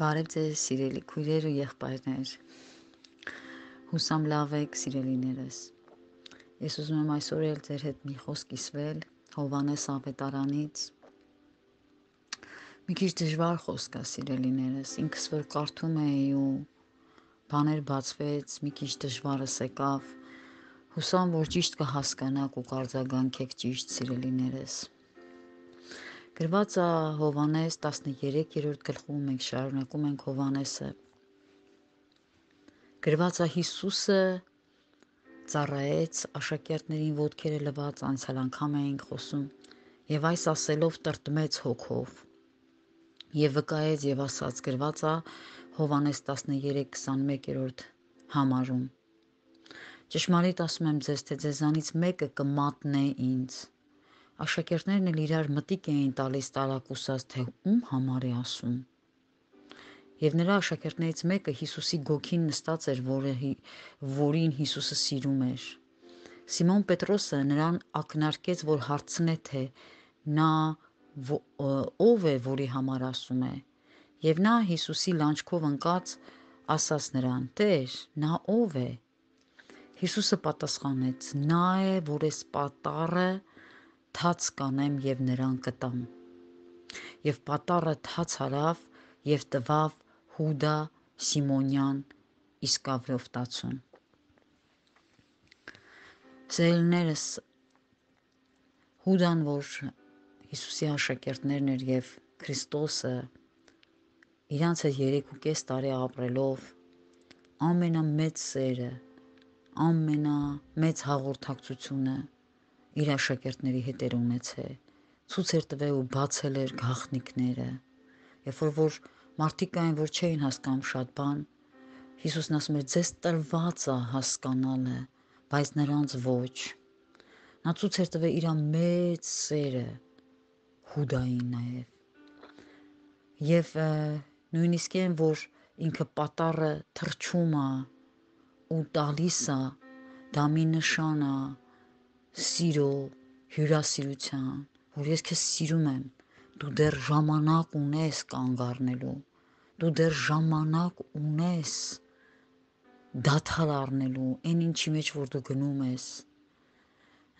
Բարև ձեզ, սիրելի քույրեր ու եղբայրներ։ Հուսամ լավ եք, սիրելիներս։ Ես ուզում եմ այսօր էլ ձեր հետ մի խոսք իսվել Հովանես Ավետարանից։ Մի քիչ դժվար խոսք է, սիրելիներս։ Ինքս որ կարդում էի ու բաներ բացվեց, մի քիչ դժվարս եկավ։ Հուսամ որ ճիշտ կհասկանաք ու կարձագանքեք ճիշտ, սիրելիներս։ Գրված է Հովանես 13-րդ գլխում մենք շարունակում ենք Հովանեսը։ Գրված է Հիսուսը ծառայեց աշակերտներին ոտքերը լված անցյալ անգամ էինք խոսում եւ այս ասելով տրտմեց հոգով եւ վկայեց եւ ասաց գրված է Հովանես 13:21-րդ համարում Ճշմարիտ ասում եմ ձեզ թե ձեզանից մեկը կմատնե ինձ Աշակերտներն էլ իրար մտիկ էին տալիս տալակուսած, թե ում համար է ասում։ Եվ նրա աշակերտներից մեկը Հիսուսի գոգին նստած էր, որը, որին Հիսուսը սիրում էր։ Սիմոն Պետրոսը նրան ակնարկեց, որ հարցնե թե նա ով է, որի համար ասում է։ Եվ նա Հիսուսի լանջքով ընկած ասաց նրան. «Տեր, նա ով է»։ Հիսուսը պատասխանեց. «Նա է, որ ես պատառը թաց կանեմ եւ նրան կտամ։ Եվ պատարը թաց արավ եւ տվավ Հուդա Սիմոնյան իսկ Ավրովտացուն։ Սերելներս Հուդան, որ Հիսուսի աշակերտներն էր եւ Քրիստոսը իրանց հետ 3.5 տարի ապրելով ամենամեծ սերը, ամենամեծ հաղորդակցությունը իր աշակերտների հետ էր ունեցել, ցույց էր տվել ու բացել էր գախնիկները։ Երբ որ որ մարդիկ այն որ չէին հասկանում շատ բան, Հիսուսն ասում էր՝ «Ձեզ տրված է հասկանալը, բայց նրանց ոչ»։ Նա ցույց էր տվել իր մեծ սերը Հուդային նաև։ Եվ նույնիսկ այն որ ինքը պատարը թրչում է ու տալիս է դա մի նշան է սիրո, հյուրասիրության, որ ես քեզ սիրում եմ, դու դեռ ժամանակ ունես կանգ առնելու, դու դեռ ժամանակ ունես դաթար առնելու այն ինչի մեջ որ դու գնում ես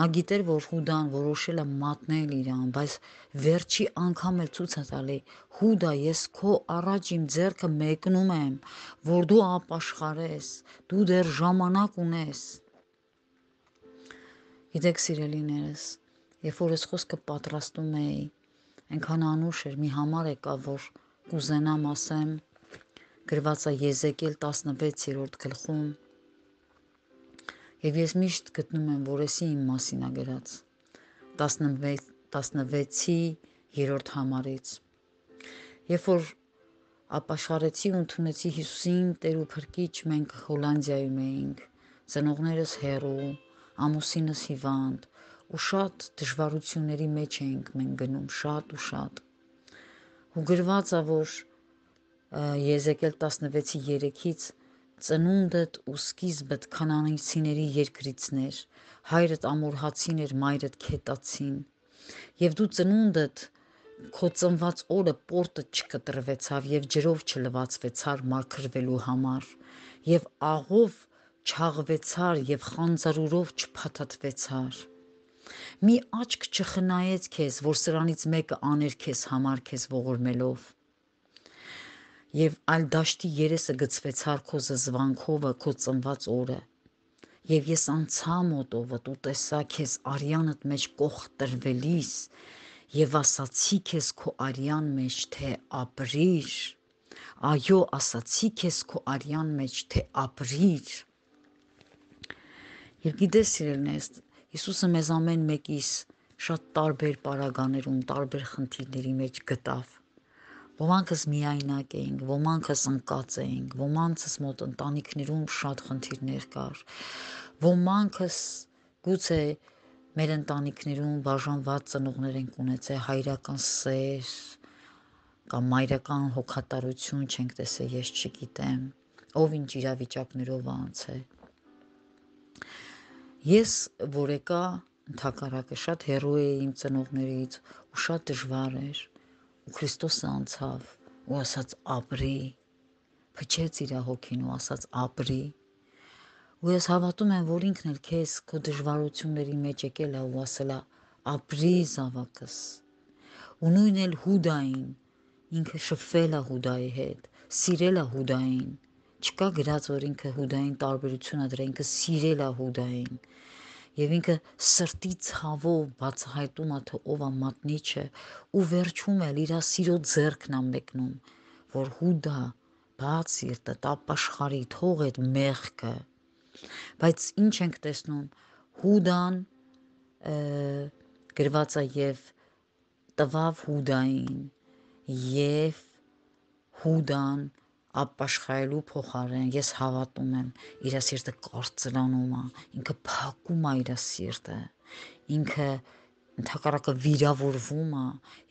նա գիտեր որ հուդան որոշել է մատնել իրան բայց վերջի անգամ էլ ցույց է տալի հուդա ես քո առաջ իմ ձեռքը մեկնում եմ որ դու ապաշխարես դու դեռ ժամանակ ունես Գիտեք, սիրելիներս, երբ որ ես խոսքը պատրաստում էի, այնքան անուշ էր, մի համար եկավ, որ կուզենամ ասեմ, գրված է Եզեկիել 16-րդ գլխում։ Եվ ես միշտ գտնում եմ, որ էսի իմ մասին է գրած։ 16 16-ի 3-րդ համարից։ Երբ որ ապաշխարեցի ու ընդունեցի Հիսուսին, Տեր ու Փրկիչ, մենք Հոլանդիայում էինք։ Ծնողներս հերո ամուսինս հիվանդ ու շատ դժվարությունների մեջ էինք մենք գնում, շատ ու շատ։ Ու գրված է, որ Եզեկել 16-ի 3-ից ծնունդդ ու սկիզբդ քանանացիների երկրիցներ, հայրդ ամորհացին էր, մայրդ քետացին։ Եվ դու ծնունդդ քո ծնված օրը պորտը չկտրվեցավ եւ ջրով չլվացվեցար մաքրվելու համար եւ աղով չաղվեցար եւ խանձարուրով չփաթաթվեցար։ Մի աչք չխնայեց քեզ, որ սրանից մեկը աներ քեզ համար քեզ ողորմելով։ Եվ այլ դաշտի երեսը գծվեցար քո զզվանքովը, քո ծնված օրը։ Եվ ես անցա մոտովդ ու տեսա քեզ արյանդ մեջ կող տրվելիս, եւ ասացի քեզ քո արյան մեջ թե ապրիր։ Այո, ասացի քեզ քո արյան մեջ թե ապրիր։ Եվ գիտես սիրելներս, Հիսուսը մեզ ամեն մեկիս շատ տարբեր պարագաներում, տարբեր խնդիրների մեջ գտավ։ Ոմանքս միայնակ էինք, ոմանքս ընկած էինք, ոմանքս մոտ ընտանիքներում շատ խնդիրներ կար։ Ոմանքս գուցե մեր ընտանիքներում բաժանված ծնողներ են ունեցել հայրական սեր կամ մայրական հոգատարություն չենք տեսել, ես չգիտեմ, ով ինչ իրավիճակներով անց է։ Ես որեկա ընդհակառակը շատ հերո էի իմ ծնողներից ու շատ դժվար էր։ Ու Քրիստոսը անցավ ու ասաց ապրի։ Փչեց իր հոգին ու ասաց ապրի։ Ու ես հավատում եմ, որ ինքն էլ քեզ քո դժվարությունների մեջ եկել է ու ասել է ապրի զավակս։ Ու նույնն էլ Հուդային ինքը շփվել է Հուդայի հետ, սիրել է Հուդային չկա գրած որ ինքը հուդային տարբերությունը դրա ինքը սիրել է հուդային եւ ինքը սրտի ցավով բացահայտում է թե ով է մատնիչը ու վերջում էլ իր սիրո ձեռքն ամեկնում որ հուդա բաց սիրտը տապաշխարի թող այդ մեղքը բայց ինչ ենք տեսնում հուդան գրված է եւ տվավ հուդային եւ հուդան և, ապաշխայելու փոխարեն ես հավատում եմ իր սիրտը կարծրանում է ինքը փակում է իր սիրտը ինքը ընդհակառակը վիրավորվում է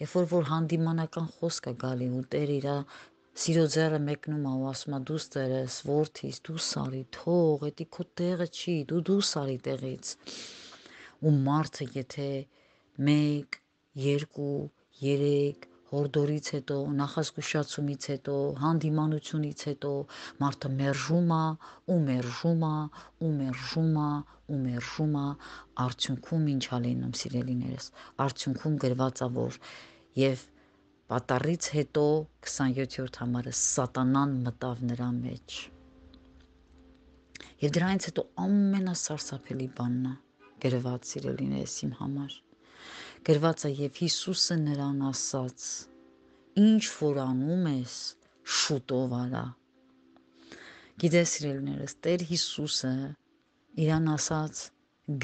երբ որ որ հանդիմանական խոսք է գալի ու Տեր իր Սիրո ձեռը մեկնում է ու ասում է դու ստերես, որդիս, դու սարի, թող, էդի քո տեղը չի, դու դու սարի տեղից։ Ու մարդը եթե 1, 2, 3, հորդորից հետո, նախազգուշացումից հետո, հանդիմանությունից հետո մարդը մերժում է, ու մերժում է, ու մերժում է, ու մերժում է, արդյունքում ինչ ա լինում, սիրելիներս, արդյունքում գրվածա որ եւ պատառից հետո 27-րդ համարը սատանան մտավ նրա մեջ։ Եվ դրանից հետո ամենասարսափելի բանն է գրված սիրելիներս իմ համար գրված է եւ Հիսուսը նրան ասաց. Ինչ որ անում ես, շուտով արա։ Գիտես իրեններս Տեր Հիսուսը իրան ասաց.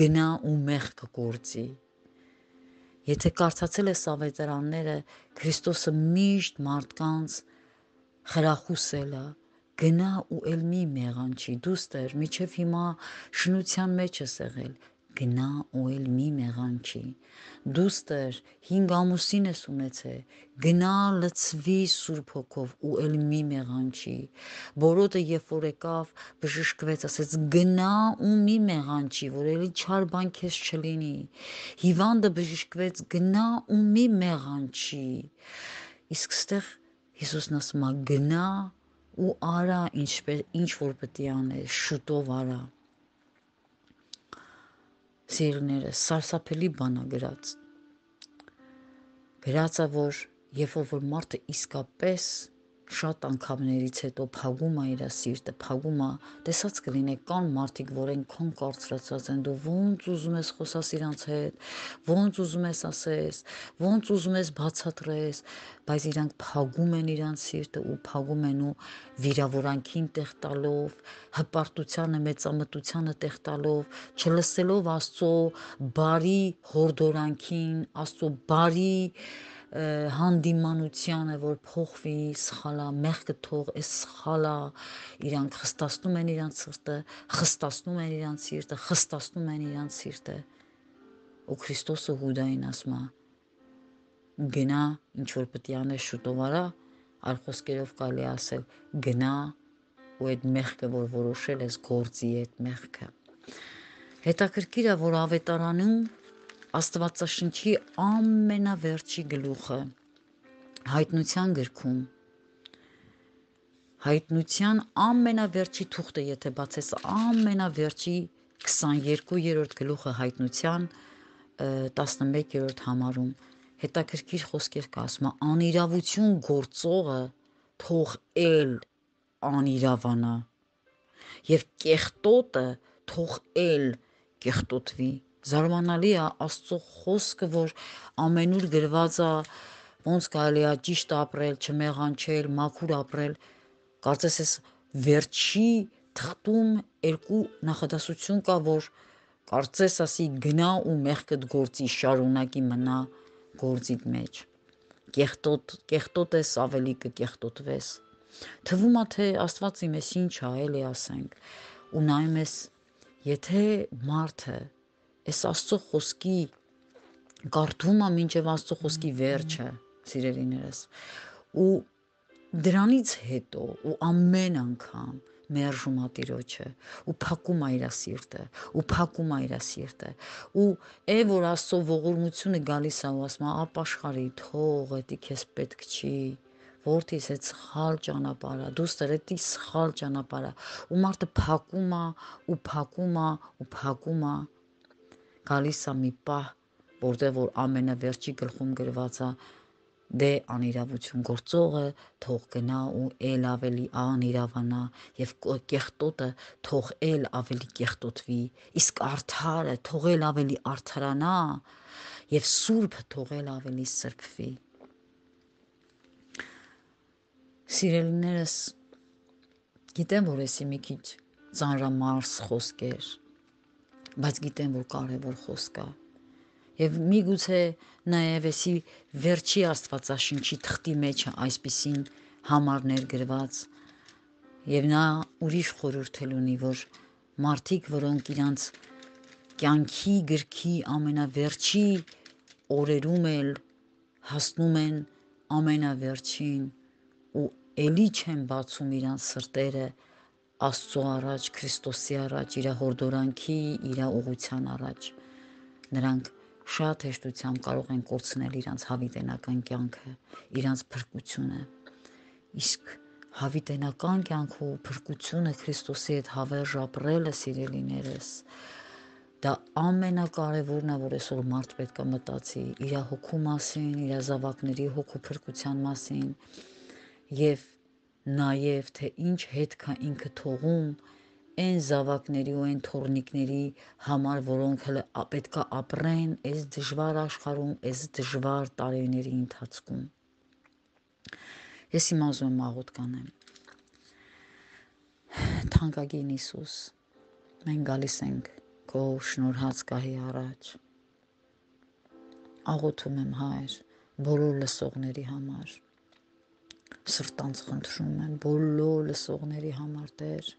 գնա ու մեղք գործի։ Եթե կարծացել ես ավետարանները, Քրիստոսը միշտ մարդկանց խրախուսել է, գնա ու ել մի մեղանչի, դու ստեր, միչև հիմա շնության մեջ ես եղել, գնա ու էլ մի մեղան չի։ Դուստր 5 ամուսին ես ունեցել, գնա լցվի Սուրբ հոգով ու էլ մի մեղան չի։ Բորոտը երբ որ եկավ, բժշկվեց, ասեց գնա ու մի մեղան չի, որ էլի չար բան քեզ չլինի։ Հիվանդը բժշկվեց, գնա ու մի մեղան չի։ Իսկ ստեղ Հիսուսն ասում է գնա ու արա ինչպես ինչ որ պետք է անել շուտով արա սիրները, սարսափելի բան է գրած։ Գրածա որ երբ որ մարդը իսկապես շատ անգամներից հետո փակում է իր սիրտը, փակում է, տեսած կլինեք կան մարդիկ, որ այնքան կարծրացած են, դու ոնց ուզում ես խոսաս իրանց հետ, ոնց ուզում ես ասես, ոնց ուզում ես բացատրես, բայց իրանք փակում են իրանց սիրտը ու փակում են ու վիրավորանքին տեղ տալով, հպարտությանը, մեծամտությանը տեղ տալով, չլսելով Աստծո բարի հորդորանքին, Աստծո բարի հանդիմանությանը, որ փոխվի սխալա, մեղքը թող, այս սխալա, իրանք խստացնում են իրանք սրտը, խստացնում են իրանք սիրտը, խստացնում են իրանք սիրտը։ Ու Քրիստոսը Հուդային ասում է. գնա, ինչ որ պետք է անես շուտով արա, այլ խոսքերով կարելի ասել, գնա ու այդ մեղքը, որ որոշել ես, գործի այդ մեղքը։ Հետաքրքիր է, որ ավետարանում Աստվածաշնչի ամենավերջի գլուխը հայտնության գրքում հայտնության ամենավերջի թուղթը, եթե բացես ամենավերջի 22-րդ գլուխը հայտնության 11-րդ համարում հետաքրքիր խոսքեր կա ասում անիրավություն գործողը թող էլ անիրավանա եւ կեղտոտը թող էլ կեղտոտվի զարմանալի է Աստծո խոսքը, որ ամենուր գրված է, ոնց կարելի է ճիշտ ապրել, չմեղանչել, մաքուր ապրել։ Կարծես էս վերջի թղթում երկու նախադասություն կա, որ կարծես ասի գնա ու մեղքդ գործի շարունակի մնա գործիդ մեջ։ Կեղտոտ, կեղտոտ ես ավելի կկեղտոտվես։ Թվում է թե Աստված իմես ինչ ա, էլի ասենք։ Ու նայում ես, եթե մարդը Այս Աստծո խոսքի կարդումը մինչև Աստծո խոսքի վերջը, սիրելիներս։ Ու դրանից հետո ու ամեն անգամ մերժում ա տիրոջը ու փակում ա իր սիրտը ու փակում ա իր սիրտը ու է որ աստծո ողորմությունը գալիս ա ու ասում ա ապաշխարի թող էդի քեզ պետք չի որտիս այդ սխալ ճանապարհա դու ստերետի սխալ ճանապարհա ու մարդը փակում ա ու փակում ա ու փակում ա գալիս է մի պահ, որտեղ որ ամենավերջի գլխում գրված է դե անիրավություն գործողը թող գնա ու ել ավելի անիրավանա եւ կեղտոտը թող ել ավելի կեղտոտվի իսկ արդարը թող ել ավելի արդարանա եւ սուրբը թող ել ավելի սրբվի սիրելիներս գիտեմ որ էսի մի քիչ ծանրամարս խոսքեր բայց գիտեմ, որ կարևոր խոսք է։ Եվ միգուցե նաև էսի վերջի Աստվածաշնչի թղթի մեջ այսպեսին համարներ գրված եւ նա ուրիշ խորհուրդել ունի, որ մարդիկ, որոնք իրանց կյանքի գրքի ամենավերջի օրերում էլ հասնում են ամենավերջին ու ելի չեն բացում իրանց սրտերը Աստծո առաջ, Քրիստոսի առաջ, իր հորդորանքի, իր ուղության առաջ։ Նրանք շատ հեշտությամբ կարող են կորցնել իրանց հավիտենական կյանքը, իրանց փրկությունը։ Իսկ հավիտենական կյանքը ու փրկությունը Քրիստոսի հետ հավերժ ապրելը, սիրելիներս, դա ամենակարևորն է, որ այսօր մարդ պետք է մտածի իր հոգու մասին, իր զավակների հոգու փրկության մասին եւ նաև թե ինչ հետքա ինքը թողում այն զավակների ու այն թորնիկների համար, որոնք հələ պետքա ապրեն այս դժվար աշխարհում, այս դժվար տարիների ընթացքում։ Ես իմ ուզում եմ աղոտ կանեմ։ Թանկագին Հիսուս, մենք գալիս ենք քո շնորհած կահի առաջ։ Աղոթում եմ հայր բոլոր լսողների համար սրտանց խնդրում եմ բոլոր լսողների համար Տեր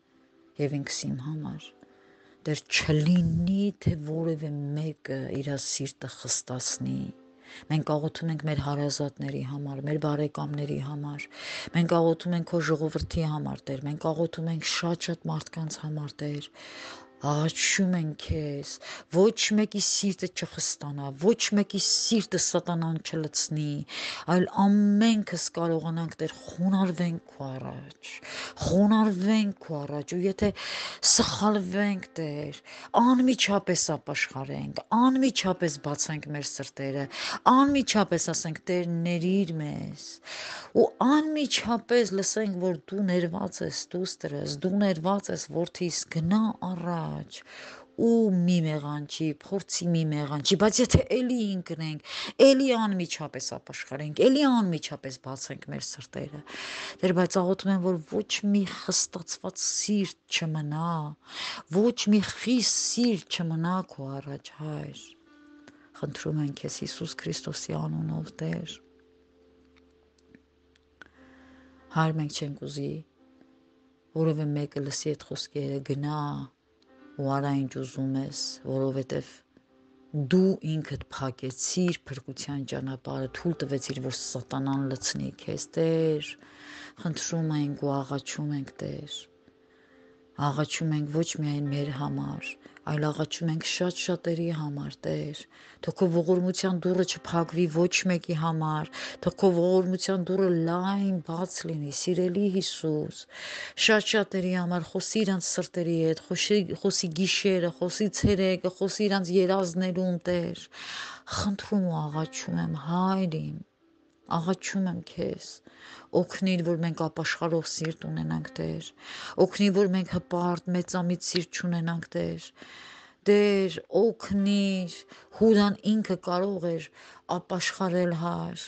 եւ ինքս իմ համար Տեր չլինի թե որևէ մեկը իր սիրտը խստացնի Մենք աղոթում ենք մեր հարազատների համար, մեր բարեկամների համար։ Մենք աղոթում ենք քո ժողովրդի համար, Տեր։ Մենք աղոթում ենք շատ-շատ մարդկանց համար, Տեր, Աղաչում են քեզ, ոչ մեկի սիրտը չխստանա, ոչ մեկի սիրտը սատանան չլցնի, այլ ամենքս կարողանանք Տեր խոնարհվենք քո առաջ։ Խոնարհվենք քո առաջ ու եթե սխալվենք Տեր, անմիջապես ապաշխարենք, անմիջապես բացենք մեր սրտերը, անմիջապես ասենք Տեր ներիր մեզ։ Ու անմիջապես լսենք, որ դու ներված ես, դու ստրես, դու ներված ես, որդիս, գնա առաջ առաջ ու մի մեղանչի, փորձի մի մեղանչի, բայց եթե էլի ինքնենք, էլի անմիջապես ապաշխարենք, էլի անմիջապես բացենք մեր սրտերը, դեր բայց աղոթում եմ, որ ոչ մի խստացված սիրտ չմնա, ոչ մի խիստ սիրտ չմնա քո առաջ, հայր։ Խնդրում ենք քեզ Հիսուս Քրիստոսի անունով, Տեր։ Հայր, մենք չենք ուզի որովը մեկը լսի այդ խոսքերը գնա ու արա ինչ ուզում ես, որովհետև դու ինքդ փակեցիր փրկության ճանապարհը, թույլ տվեցիր, որ սատանան լցնի քեզ, Տեր։ Խնդրում ենք ու աղաչում ենք, Տեր, Աղաչում ենք ոչ միայն մեր համար, այլ աղաչում ենք շատ շատերի համար, Տեր։ Թող քո ողորմության դուռը չփակվի ոչ մեկի համար, թող քո ողորմության դուռը լայն բաց լինի, սիրելի Հիսուս։ Շատ շատերի համար խոսի իրանց սրտերի հետ, խոսի խոսի գիշերը, խոսի ցերեկը, խոսի իրանց երազներում, Տեր։ Խնդրում ու աղաչում եմ, հայր իմ, աղաչում եմ քեզ օգնիր որ մենք ապաշխարող սիրտ ունենանք Տեր օգնիր որ մենք հպարտ մեծամիտ սիրտ ունենանք Տեր Տեր օգնիր հուրան ինքը կարող էր ապաշխարել հար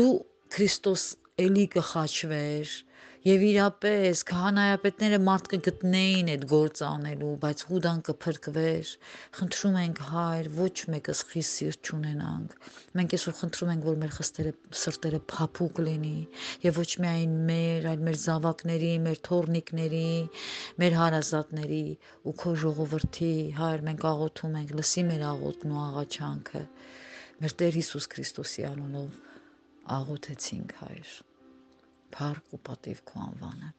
դու Քրիստոս ելի կխաչվեր եւ իրապես քահանայապետները մարդ կգտնեին այդ գործ անելու, բայց Հուդան կփրկվեր։ Խնդրում ենք հայր, ոչ մեկս խիստ սիրտ չունենանք։ Մենք այսօր խնդրում ենք, որ մեր խստերը սրտերը փափուկ լինի եւ ոչ միայն մեր, այլ մեր զավակների, մեր թորնիկների, մեր հարազատների ու քո ժողովրդի, հայր, մենք աղոթում ենք, լսի մեր աղոթն ու աղաչանքը։ Մեր Տեր Հիսուս Քրիստոսի անունով աղոթեցինք հայր փառք ու պատիվ քո անվանը։